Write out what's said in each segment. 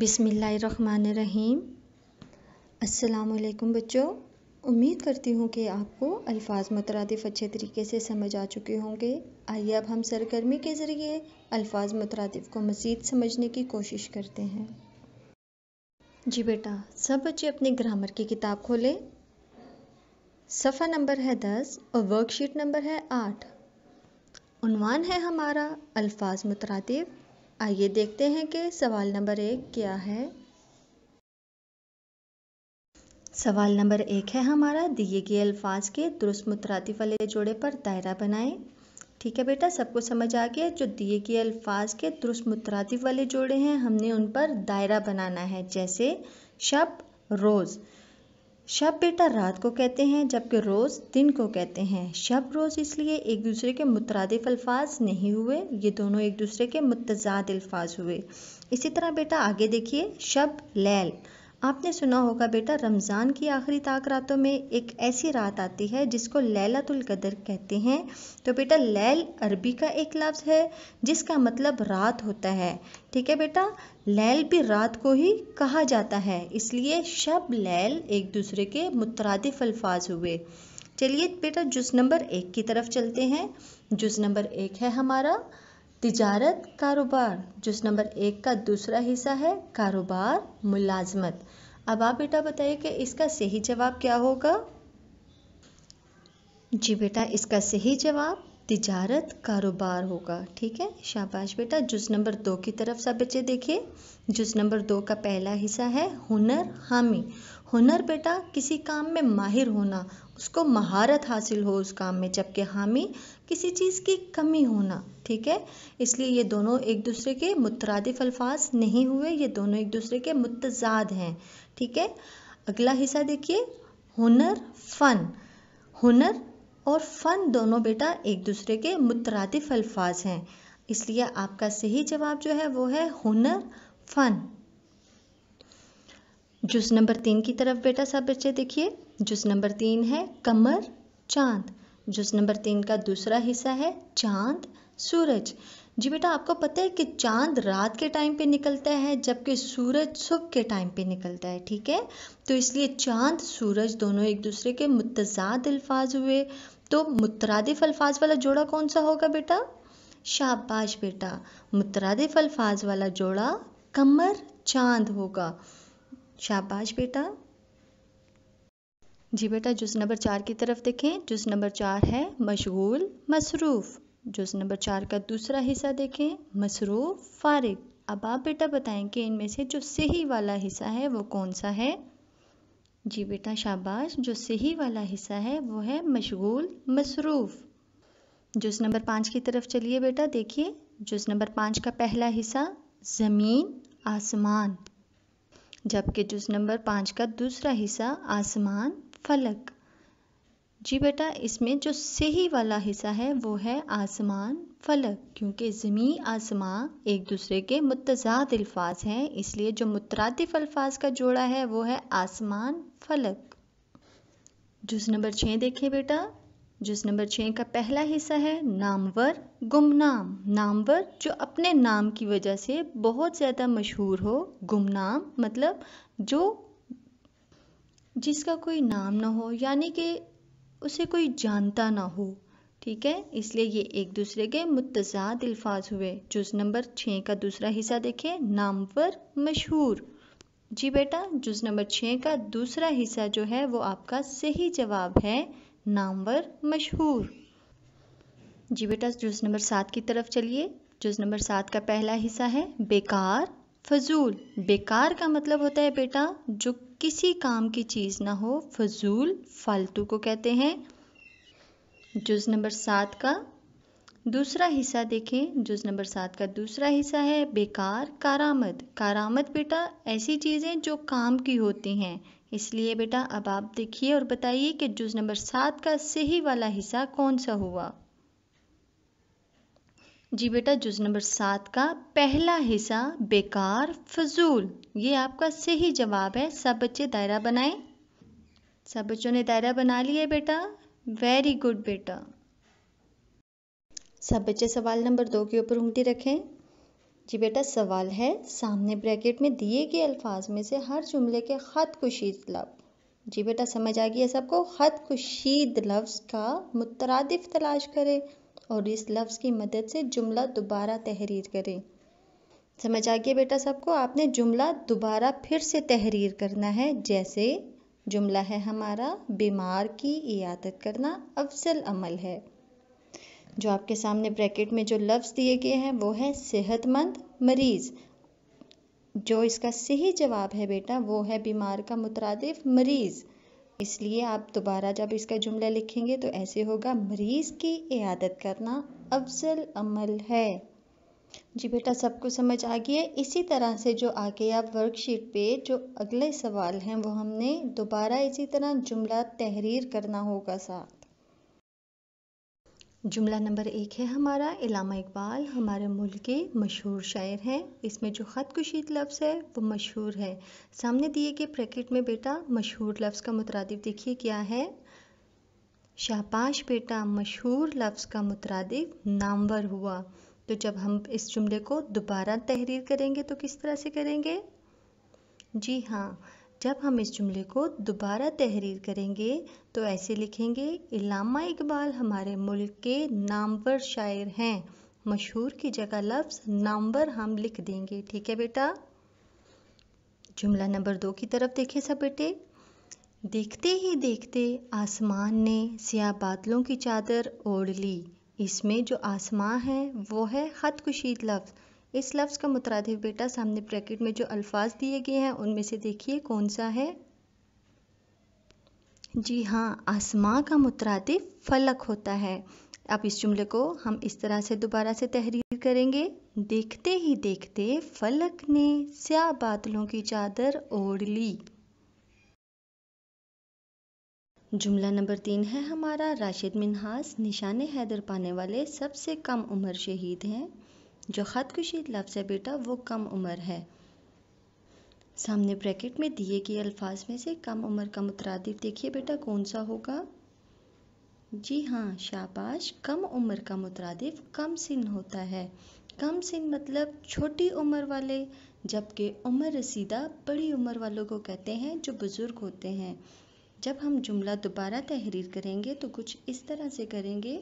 बिसमीम् अल्लाम बच्चों उम्मीद करती हूँ कि आपको अल्फाज मतरदफ़ अच्छे तरीके से समझ आ चुके होंगे आइए अब हम सरगर्मी के ज़रिए अल्फाज मतरदफ़ को मज़ीद समझने की कोशिश करते हैं जी बेटा सब बच्चे अपनी ग्रामर की किताब खोलें सफ़ा नंबर है दस और वर्कशीट नंबर है आठ उनवान है हमारा अल्फाज मतरदफ़ आइए देखते हैं कि सवाल नंबर एक क्या है सवाल नंबर एक है हमारा दिए गए अल्फाज के दुरुस्त मुतराती वाले जोड़े पर दायरा बनाएं ठीक है बेटा सबको समझ आ गया जो दिए गए अल्फाज के दुरुस्त मुतराती वाले जोड़े हैं हमने उन पर दायरा बनाना है जैसे शब रोज़ शब बेटा रात को कहते हैं जबकि रोज़ दिन को कहते हैं शब रोज़ इसलिए एक दूसरे के मुतरद अल्फाज नहीं हुए ये दोनों एक दूसरे के मुतजाद अल्फाज हुए इसी तरह बेटा आगे देखिए शब लैल आपने सुना होगा बेटा रमज़ान की आखिरी ताक रातों में एक ऐसी रात आती है जिसको लैलातुल कदर कहते हैं तो बेटा लैल अरबी का एक लफ्ज़ है जिसका मतलब रात होता है ठीक है बेटा लैल भी रात को ही कहा जाता है इसलिए शब लैल एक दूसरे के मुतरदफ अल्फाज हुए चलिए बेटा जुज़ नंबर एक की तरफ चलते हैं जुज़ नंबर एक है हमारा तिजारत कारोबार जिस नंबर एक का दूसरा हिस्सा है कारोबार मुलाजमत अब आप बेटा बताइए कि इसका सही जवाब क्या होगा जी बेटा इसका सही जवाब तिजारत कारोबार होगा ठीक है शाबाश बेटा जुज नंबर दो की तरफ सा बच्चे देखिए जुज नंबर दो का पहला हिस्सा है हुनर हामी हुनर बेटा किसी काम में माहिर होना उसको महारत हासिल हो उस काम में जबकि हामी किसी चीज़ की कमी होना ठीक है इसलिए ये दोनों एक दूसरे के मुतरदफ अल्फाज नहीं हुए ये दोनों एक दूसरे के मुतजाद हैं ठीक है अगला हिस्सा देखिए हुनर फ़न हुनर और फ़न दोनों बेटा एक दूसरे के मुतरदफ अल्फाज हैं इसलिए आपका सही जवाब जो है वो है हुनर फ़न जुस नंबर तीन की तरफ बेटा सब बच्चे देखिए जुस नंबर तीन है कमर चांद जुस नंबर तीन का दूसरा हिस्सा है चांद सूरज जी बेटा आपको पता है कि चांद रात के टाइम पे निकलता है जबकि सूरज सुबह के टाइम पे निकलता है ठीक है तो इसलिए चांद सूरज दोनों एक दूसरे के मुतजाद अल्फाज हुए तो मुतरदफ अल्फाज वाला जोड़ा कौन सा होगा बेटा शाबाश बेटा मुतरदफ अल्फाज वाला जोड़ा कमर चांद होगा शाबाश बेटा जी बेटा जुस नंबर चार की तरफ देखें जुस नंबर चार है मशगूल मसरूफ़ जुस नंबर चार का दूसरा हिस्सा देखें मसरूफ़ फारिग अब आप बेटा बताएं कि इनमें से जो सही वाला हिस्सा है वो कौन सा है जी बेटा शाबाश जो सही वाला हिस्सा है वो है मशगूल मसरूफ़ जुस नंबर पाँच की तरफ चलिए बेटा देखिए जुस नंबर पाँच का पहला हिस्सा ज़मीन आसमान जबकि जुस नंबर पाँच का दूसरा हिस्सा आसमान फलक जी बेटा इसमें जो सही वाला हिस्सा है वो है आसमान फलक क्योंकि ज़मीन आसमां एक दूसरे के मुतजाद अल्फाज हैं इसलिए जो मुतरादिफ अल्फाज का जोड़ा है वो है आसमान फलक जुज नंबर छः देखिए बेटा जुज नंबर छः का पहला हिस्सा है नामवर गुमनाम नामवर जो अपने नाम की वजह से बहुत ज़्यादा मशहूर हो गुमनाम मतलब जो जिसका कोई नाम ना हो यानी कि उसे कोई जानता ना हो ठीक है इसलिए ये एक दूसरे के मुतजाद अल्फाज हुए जुज नंबर छः का दूसरा हिस्सा देखें नामवर मशहूर जी बेटा जुज नंबर छः का दूसरा हिस्सा जो है वो आपका सही जवाब है नामवर मशहूर जी बेटा जुज नंबर सात की तरफ चलिए जुज नंबर सात का पहला हिस्सा है बेकार फजूल बेकार का मतलब होता है बेटा जो किसी काम की चीज़ ना हो फजूल फालतू को कहते हैं जुज नंबर सात का दूसरा हिस्सा देखें जुज नंबर सात का दूसरा हिस्सा है बेकार कारामद कारामद बेटा ऐसी चीज़ें जो काम की होती हैं इसलिए बेटा अब आप देखिए और बताइए कि जुज नंबर सात का सही वाला हिस्सा कौन सा हुआ जी बेटा जुज नंबर सात का पहला हिस्सा बेकार फजूल ये आपका सही जवाब है सब बच्चे दायरा बनाए सब बच्चों ने दायरा बना लिया बेटा वेरी गुड बेटा सब बच्चे सवाल नंबर दो के ऊपर उंगली रखें जी बेटा सवाल है सामने ब्रैकेट में दिए गए अल्फाज में से हर जुमले के ख़त कुशीद लफ्ज़ जी बेटा समझ आ गया सबको ख़त कुशीद लफ्ज़ का मुतरद तलाश करें और इस लफ्ज़ की मदद से जुमला दोबारा तहरीर करें समझ आ गया बेटा सबको आपने जुमला दोबारा फिर से तहरीर करना है जैसे जुमला है हमारा बीमार की इयादत करना अफजल अमल है जो आपके सामने ब्रैकेट में जो लफ्ज़ दिए गए हैं वो है सेहतमंद मरीज़ जो इसका सही जवाब है बेटा वो है बीमार का मुतरद मरीज़ इसलिए आप दोबारा जब इसका जुमला लिखेंगे तो ऐसे होगा मरीज़ की इयादत करना अफजल अमल है जी बेटा सबको समझ आ गया इसी तरह से जो आगे आप वर्कशीट पे जो अगले सवाल हैं वो हमने दोबारा इसी तरह जुमला तहरीर करना होगा साथ जुमला नंबर एक है हमारा इलामा इकबाल हमारे मुल्क के मशहूर शायर हैं इसमें जो ख़त कुशीद लफ्ज़ है वो मशहूर है सामने दिए गए ब्रैकेट में बेटा मशहूर लफ्ज़ का मुतरद देखिए क्या है शाबाश बेटा मशहूर लफ्ज़ का मुतरद नामवर हुआ तो जब हम इस जुमले को दोबारा तहरीर करेंगे तो किस तरह से करेंगे जी हाँ जब हम इस जुमले को दोबारा तहरीर करेंगे तो ऐसे लिखेंगे इलामा इकबाल हमारे मुल्क के नामवर शायर हैं मशहूर की जगह लफ्ज़ नामवर हम लिख देंगे ठीक है बेटा जुमला नंबर दो की तरफ देखें सब बेटे देखते ही देखते आसमान ने सिया बादलों की चादर ओढ़ ली इसमें जो आसमां है वो है ख़त कुशीद लफ्ज़ इस लफ्ज़ का मुतरद बेटा सामने ब्रैकेट में जो अल्फाज दिए गए हैं उनमें से देखिए कौन सा है जी हाँ आसमां का मुतरद फलक होता है अब इस जुमले को हम इस तरह से दोबारा से तहरीर करेंगे देखते ही देखते फलक ने स्या बादलों की चादर ओढ़ ली जुमला नंबर तीन है हमारा राशिद मिनहास निशान हैदर पाने वाले सबसे कम उम्र शहीद हैं जो ख़त कुशीद लफ्ज़ है बेटा वो कम उम्र है सामने ब्रैकेट में दिए गए अल्फाज में से कम उम्र का मुतरद देखिए बेटा कौन सा होगा जी हाँ शाबाश कम उम्र का मुतरद कम सिन होता है कम सिन मतलब छोटी उम्र वाले जबकि उम्र रसीदा बड़ी उम्र वालों को कहते हैं जो बुज़ुर्ग होते हैं जब हम जुमला दोबारा तहरीर करेंगे तो कुछ इस तरह से करेंगे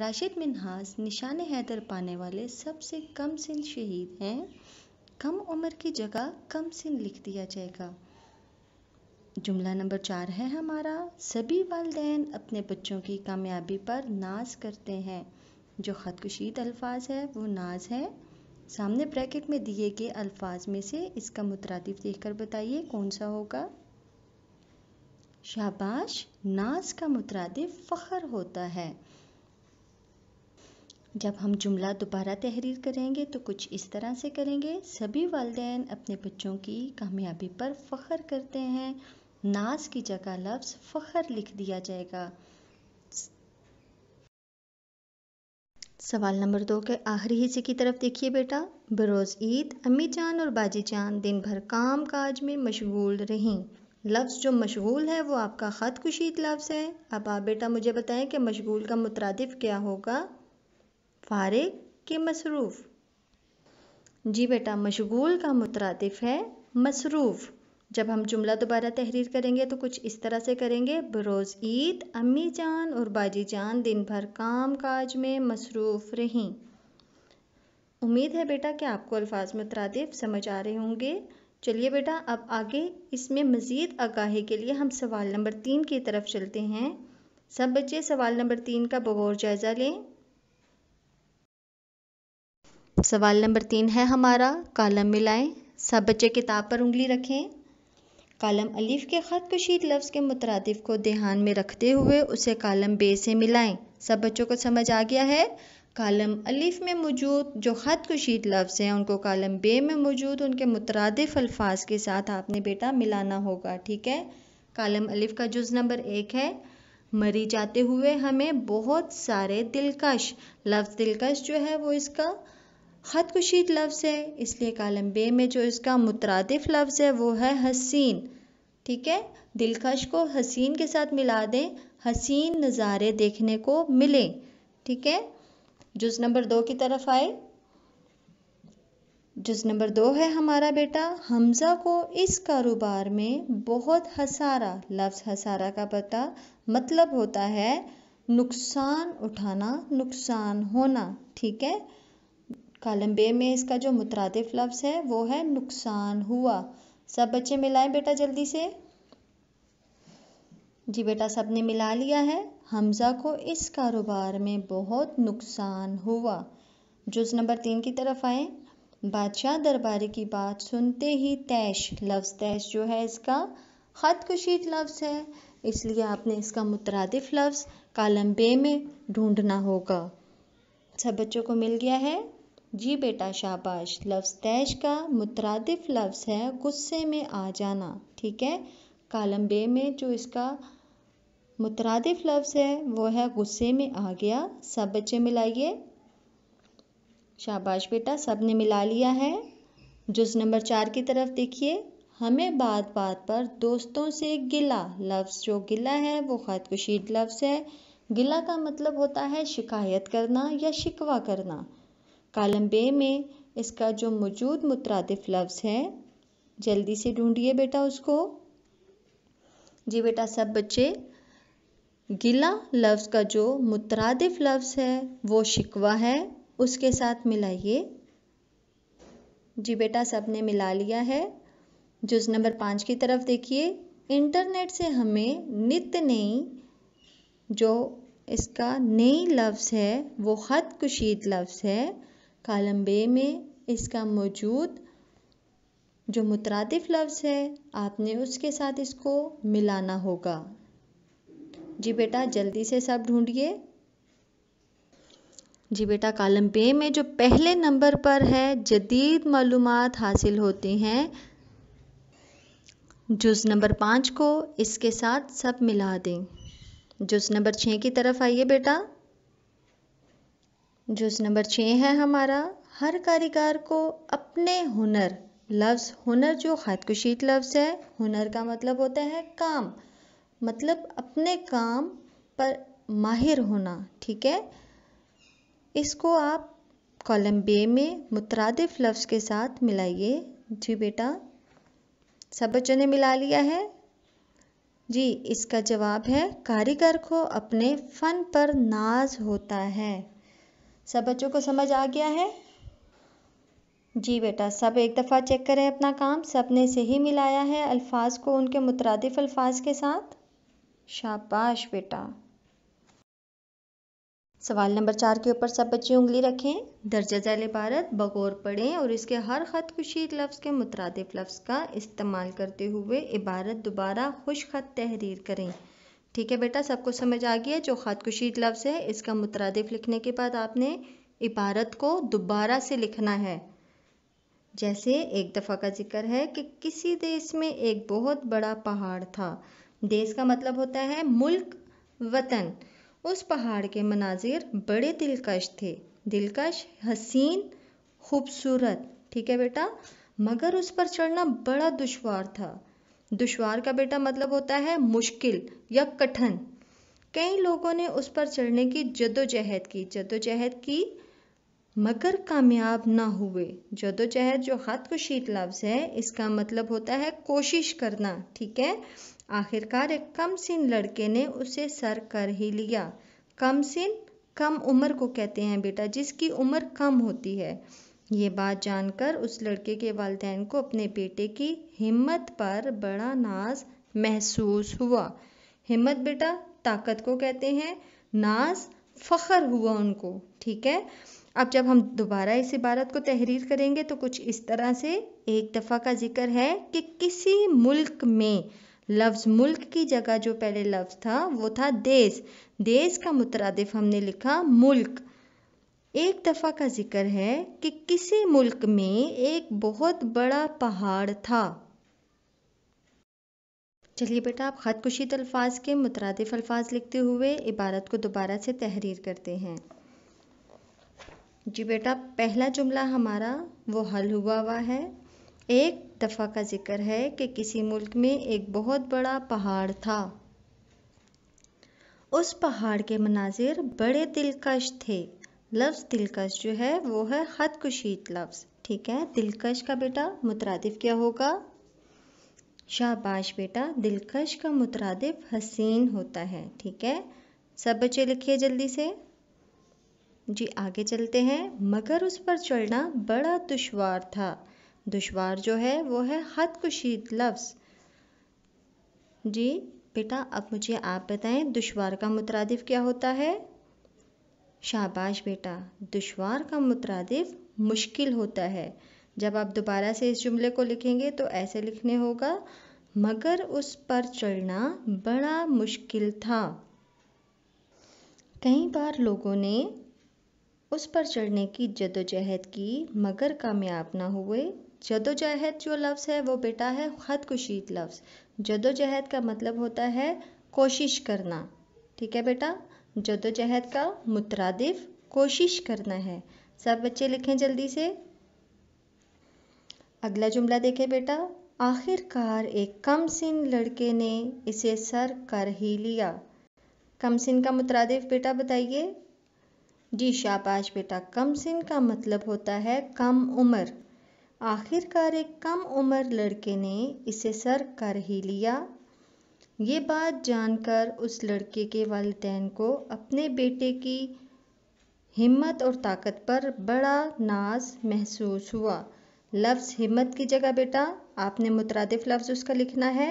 राशिद मिनहास निशान हैदर पाने वाले सबसे कम सिन शहीद हैं कम उम्र की जगह कम सिन लिख दिया जाएगा जुमला नंबर चार है हमारा सभी वालदेन अपने बच्चों की कामयाबी पर नाज करते हैं जो ख़तकशीद अल्फाज है वो नाज है सामने ब्रैकेट में दिए गए अल्फाज में से इसका मुतरदिफ देखकर बताइए कौन सा होगा शाबाश नाज का मुतरदिफ फ़खर होता है जब हम जुमला दोबारा तहरीर करेंगे तो कुछ इस तरह से करेंगे सभी वालदेन अपने बच्चों की कामयाबी पर फ़ख्र करते हैं नाज की जगह लफ्ज़ फ़ख्र लिख दिया जाएगा सवाल नंबर दो के आखिरी हिस्से की तरफ देखिए बेटा बरोज़ ईद अम्मी जान और बाजी जान दिन भर काम काज में मशगूल रहीं लफ्ज़ जो मशगूल है वो आपका ख़त कुशीद लफ्ज़ है अब आप बेटा मुझे बताएं कि मशगूल का मुतरद क्या होगा फारिग के मसरूफ़ जी बेटा मशगूल का मुतरदफ है मसरूफ़ जब हम जुमला दोबारा तहरीर करेंगे तो कुछ इस तरह से करेंगे बरोज़ ईद अम्मी जान और बाजी जान दिन भर काम काज में मसरूफ़ रहीं उम्मीद है बेटा कि आपको अल्फाज मुतरदफ समझ आ रहे होंगे चलिए बेटा अब आगे इसमें मज़ीद आगाही के लिए हम सवाल नंबर तीन की तरफ चलते हैं सब बच्चे सवाल नंबर तीन का बगौर जायज़ा लें सवाल नंबर तीन है हमारा कालम मिलाएं सब बच्चे किताब पर उंगली रखें कालम अलीफ के ख़त कशीद लफ्ज़ के मुतरदफ को ध्यान में रखते हुए उसे कालम बे से मिलाएं सब बच्चों को समझ आ गया है कालम अलीफ में मौजूद जो ख़त कशीद लफ्ज़ हैं उनको कालम बे में मौजूद उनके मुतरदफ अल्फाज के साथ आपने बेटा मिलाना होगा ठीक है कालम अलीफ का जुज़ नंबर एक है मरी जाते हुए हमें बहुत सारे दिलकश लफ्ज़ दिलकश जो है वो इसका ख़त कुशीद लफ्ज़ है इसलिए कालम बे में जो इसका मुतरदफ लफ्ज़ है वो है हसीन ठीक है दिलकश को हसीन के साथ मिला दें हसीन नज़ारे देखने को मिले ठीक है जुज नंबर दो की तरफ आए जुज नंबर दो है हमारा बेटा हमज़ा को इस कारोबार में बहुत हसारा लफ्ज़ हसारा का पता मतलब होता है नुकसान उठाना नुकसान होना ठीक है कॉलम बे में इसका जो मुतरदिफ लफ्स है वो है नुकसान हुआ सब बच्चे मिलाएं बेटा जल्दी से जी बेटा सब ने मिला लिया है हमज़ा को इस कारोबार में बहुत नुकसान हुआ जुज नंबर तीन की तरफ आए बादशाह दरबारी की बात सुनते ही तैश लफ्ज़ तैश जो है इसका ख़त कुशीद लफ्ज़ है इसलिए आपने इसका मुतरदफ लफ्ज़ कालम बे में ढूंढना होगा सब बच्चों को मिल गया है जी बेटा शाबाश लफ्ज़ तैश का मुतरदफ लफ्ज़ है गुस्से में आ जाना ठीक है कालम बे में जो इसका मुतरदफ लफ्ज़ है वो है गुस्से में आ गया सब बच्चे मिलाइए शाबाश बेटा सब ने मिला लिया है जुज नंबर चार की तरफ देखिए हमें बात बात पर दोस्तों से गिला लफ्ज़ जो गिला है वो ख़त कुशीद लफ्ज़ है गिला का मतलब होता है शिकायत करना या शिकवा करना कालम बे में इसका जो मौजूद मुतरदफ लफ्ज़ है जल्दी से ढूंढिए बेटा उसको जी बेटा सब बच्चे गिला लफ्ज़ का जो मुतरदफ लफ्ज़ है वो शिकवा है उसके साथ मिलाइए जी बेटा सब ने मिला लिया है जुज नंबर पाँच की तरफ देखिए इंटरनेट से हमें नित्य नई जो इसका नई लफ्ज़ है वो ख़त कुशीद लफ्ज़ है कालम बे में इसका मौजूद जो मुतरदफ लफ्ज़ है आपने उसके साथ इसको मिलाना होगा जी बेटा जल्दी से सब ढूंढिए जी बेटा कालम बे में जो पहले नंबर पर है जदीद मालूम हासिल होती हैं जुज नंबर पाँच को इसके साथ सब मिला दें जुज नंबर छः की तरफ आइए बेटा जुज नंबर छः है हमारा हर कारीगर को अपने हुनर लफ्ज़ हुनर जो ख़त कुशीत लफ्ज़ है हुनर का मतलब होता है काम मतलब अपने काम पर माहिर होना ठीक है इसको आप कॉलम बे में मुतरदफ लफ्ज़ के साथ मिलाइए जी बेटा सब बच्चों ने मिला लिया है जी इसका जवाब है कारीगर को अपने फ़न पर नाज होता है सब बच्चों को समझ आ गया है जी बेटा सब एक दफ़ा चेक करें अपना काम सब ने सही मिलाया है अल्फाज को उनके मुतरदिफ अल्फाज के साथ शाबाश बेटा सवाल नंबर चार के ऊपर सब बच्चे उंगली रखें दर्जा जैल इबारत बगौर पढ़ें और इसके हर ख़त खुशी लफ्ज़ के मुतरदिफ लफ्ज़ का इस्तेमाल करते हुए इबारत दोबारा खुश खत तहरीर करें ठीक है बेटा सबको समझ आ गया जो ख़त कुशीद लफ्ज़ है इसका मुतरदिफ लिखने के बाद आपने इबारत को दोबारा से लिखना है जैसे एक दफ़ा का जिक्र है कि किसी देश में एक बहुत बड़ा पहाड़ था देश का मतलब होता है मुल्क वतन उस पहाड़ के मनाजिर बड़े दिलकश थे दिलकश हसीन खूबसूरत ठीक है बेटा मगर उस पर चढ़ना बड़ा दुशवार था दुश्वार का बेटा मतलब होता है मुश्किल या कठिन कई लोगों ने उस पर चढ़ने की जदोजहद की जदोजहद की मगर कामयाब ना हुए जदोजहद जो को शीत लफ्ज़ है इसका मतलब होता है कोशिश करना ठीक है आखिरकार एक कम सिन लड़के ने उसे सर कर ही लिया कम सिन कम उम्र को कहते हैं बेटा जिसकी उम्र कम होती है ये बात जानकर उस लड़के के वालदेन को अपने बेटे की हिम्मत पर बड़ा नाज महसूस हुआ हिम्मत बेटा ताकत को कहते हैं नाज फ़ख्र हुआ उनको ठीक है अब जब हम दोबारा इस इबारत को तहरीर करेंगे तो कुछ इस तरह से एक दफ़ा का जिक्र है कि किसी मुल्क में लफ्ज़ मुल्क की जगह जो पहले लफ्ज़ था वो था देश देश का मुतरदफ हमने लिखा मुल्क एक दफ़ा का जिक्र है कि किसी मुल्क में एक बहुत बड़ा पहाड़ था चलिए बेटा आप ख़त कुशीत अल्फाज के मुतरदफ अल्फाज लिखते हुए इबारत को दोबारा से तहरीर करते हैं जी बेटा पहला जुमला हमारा वो हल हुआ हुआ है एक दफ़ा का जिक्र है कि किसी मुल्क में एक बहुत बड़ा पहाड़ था उस पहाड़ के मनाजिर बड़े दिलकश थे लफ्ज़ दिलकश जो है वो है ख़त कुशीत लफ्ज़ ठीक है दिलकश का बेटा मुतरदफ क्या होगा शाबाश बेटा दिलकश का मुतरदफ हसीन होता है ठीक है सब बच्चे लिखिए जल्दी से जी आगे चलते हैं मगर उस पर चढ़ना बड़ा दुशवार था दुशवार जो है वो है ख़त कुशीत लफ्ज़ जी बेटा अब मुझे आप बताएं दुशवार का मुतरदफ क्या होता है शाबाश बेटा दुशवार का मुतरदिफ मुश्किल होता है जब आप दोबारा से इस जुमले को लिखेंगे तो ऐसे लिखने होगा मगर उस पर चढ़ना बड़ा मुश्किल था कई बार लोगों ने उस पर चढ़ने की जदोजहद की मगर कामयाब ना हुए जदोजहद जो लफ्ज़ है वो बेटा है ख़दकुशीत लफ्ज़ जदोजहद का मतलब होता है कोशिश करना ठीक है बेटा जदोजहद का मुतरदफ कोशिश करना है सब बच्चे लिखें जल्दी से अगला जुमला देखें बेटा आखिरकार एक कम सिन लड़के ने इसे सर कर ही लिया कम सिन का मुतरदफ बेटा बताइए जी शाबाश बेटा कम सिन का मतलब होता है कम उम्र आखिरकार एक कम उम्र लड़के ने इसे सर कर ही लिया ये बात जानकर उस लड़के के वालदेन को अपने बेटे की हिम्मत और ताकत पर बड़ा नाज महसूस हुआ लफ्ज़ हिम्मत की जगह बेटा आपने मुतरदफ लफ्ज़ उसका लिखना है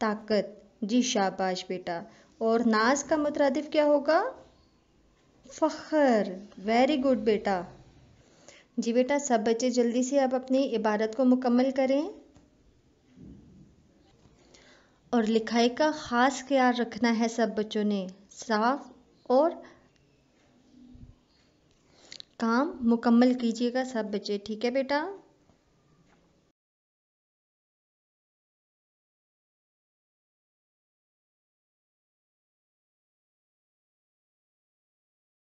ताकत जी शाबाश बेटा और नाज का मुतरदफ क्या होगा फ़खर वेरी गुड बेटा जी बेटा सब बच्चे जल्दी से आप अपनी इबारत को मुकम्मल करें और लिखाई का ख़ास ख्याल रखना है सब बच्चों ने साफ और काम मुकम्मल कीजिएगा सब बच्चे ठीक है बेटा